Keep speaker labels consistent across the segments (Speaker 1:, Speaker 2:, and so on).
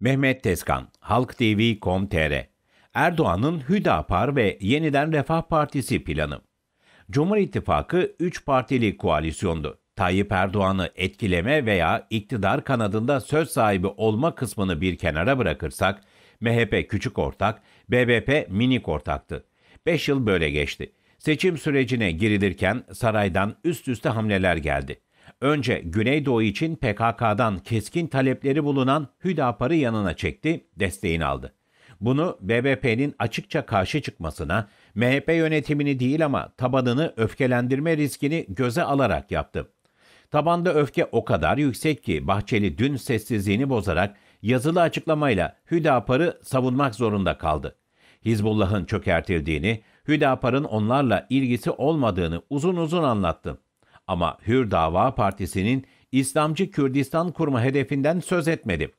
Speaker 1: Mehmet Tezkan, HalkTV.com.tr Erdoğan'ın Hüdapar ve Yeniden Refah Partisi planı. Cumhur İttifakı 3 partili koalisyondu. Tayyip Erdoğan'ı etkileme veya iktidar kanadında söz sahibi olma kısmını bir kenara bırakırsak, MHP küçük ortak, BBP minik ortaktı. 5 yıl böyle geçti. Seçim sürecine girilirken saraydan üst üste hamleler geldi. Önce Güneydoğu için PKK'dan keskin talepleri bulunan Hüdapar'ı yanına çekti, desteğini aldı. Bunu BBP'nin açıkça karşı çıkmasına, MHP yönetimini değil ama tabanını öfkelendirme riskini göze alarak yaptı. Tabanda öfke o kadar yüksek ki Bahçeli dün sessizliğini bozarak yazılı açıklamayla Hüdapar'ı savunmak zorunda kaldı. Hizbullah'ın çökertildiğini, Hüdapar'ın onlarla ilgisi olmadığını uzun uzun anlattım. Ama Hür Dava Partisi'nin İslamcı Kürdistan kurma hedefinden söz etmedi.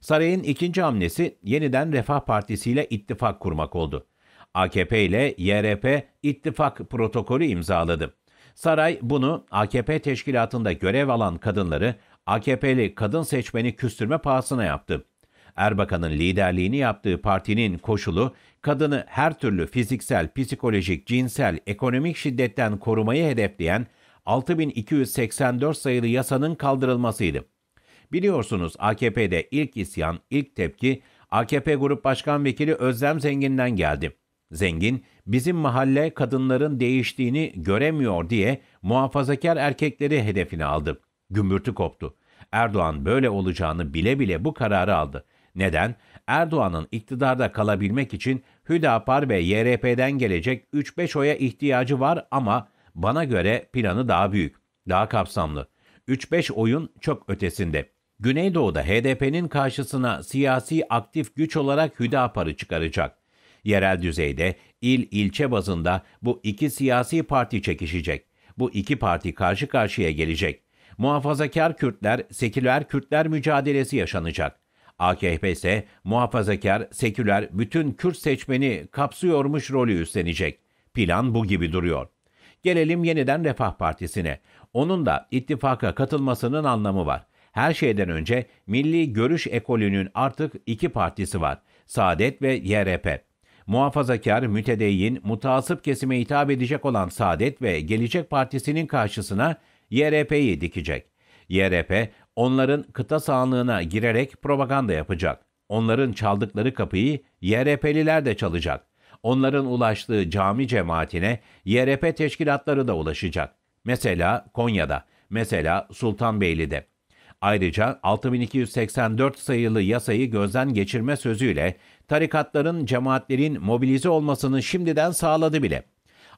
Speaker 1: Sarayın ikinci hamlesi yeniden Refah Partisi ile ittifak kurmak oldu. AKP ile YRP ittifak protokolü imzaladı. Saray bunu AKP teşkilatında görev alan kadınları AKP'li kadın seçmeni küstürme pahasına yaptı. Erbakan'ın liderliğini yaptığı partinin koşulu kadını her türlü fiziksel, psikolojik, cinsel, ekonomik şiddetten korumayı hedefleyen 6284 sayılı yasanın kaldırılmasıydı. Biliyorsunuz AKP'de ilk isyan, ilk tepki AKP Grup Başkan Vekili Özlem Zengin'den geldi. Zengin, bizim mahalle kadınların değiştiğini göremiyor diye muhafazakar erkekleri hedefine aldı. Gümbürtü koptu. Erdoğan böyle olacağını bile bile bu kararı aldı. Neden? Erdoğan'ın iktidarda kalabilmek için Hüdapar ve YRP'den gelecek 3-5 oya ihtiyacı var ama bana göre planı daha büyük, daha kapsamlı. 3-5 oyun çok ötesinde. Güneydoğu'da HDP'nin karşısına siyasi aktif güç olarak Hüdapar'ı çıkaracak. Yerel düzeyde il ilçe bazında bu iki siyasi parti çekişecek. Bu iki parti karşı karşıya gelecek. Muhafazakar Kürtler, seküler Kürtler mücadelesi yaşanacak. AKP ise muhafazakar, seküler bütün Kürt seçmeni kapsıyormuş rolü üstlenecek. Plan bu gibi duruyor. Gelelim yeniden Refah Partisi'ne. Onun da ittifaka katılmasının anlamı var. Her şeyden önce milli görüş ekolünün artık iki partisi var. Saadet ve YRP. Muhafazakar, mütedeyyin, mutasip kesime hitap edecek olan Saadet ve Gelecek Partisi'nin karşısına YRP'yi dikecek. YRP onların kıta sahanlığına girerek propaganda yapacak. Onların çaldıkları kapıyı YRP'liler de çalacak onların ulaştığı cami cemaatine YRP teşkilatları da ulaşacak. Mesela Konya'da, mesela Sultanbeyli'de. Ayrıca 6284 sayılı yasayı gözden geçirme sözüyle tarikatların, cemaatlerin mobilize olmasını şimdiden sağladı bile.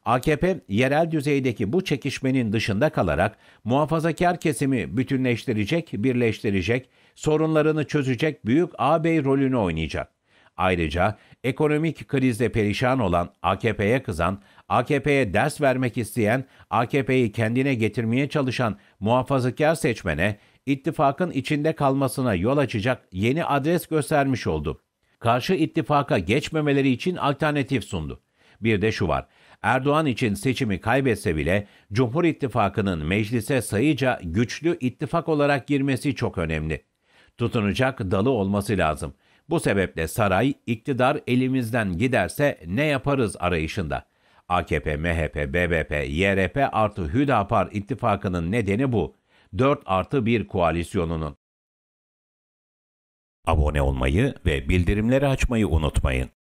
Speaker 1: AKP yerel düzeydeki bu çekişmenin dışında kalarak muhafazakar kesimi bütünleştirecek, birleştirecek, sorunlarını çözecek büyük ağabey rolünü oynayacak. Ayrıca ekonomik krizde perişan olan AKP'ye kızan, AKP'ye ders vermek isteyen, AKP'yi kendine getirmeye çalışan muhafazakar seçmene ittifakın içinde kalmasına yol açacak yeni adres göstermiş oldu. Karşı ittifaka geçmemeleri için alternatif sundu. Bir de şu var. Erdoğan için seçimi kaybetse bile Cumhur İttifakı'nın meclise sayıca güçlü ittifak olarak girmesi çok önemli. Tutunacak dalı olması lazım. Bu sebeple saray iktidar elimizden giderse ne yaparız arayışında. AKP, MHP, BBP, YRP artı Hüdapar ittifakının nedeni bu. 4 artı 1 koalisyonunun. Abone olmayı ve bildirimleri açmayı unutmayın.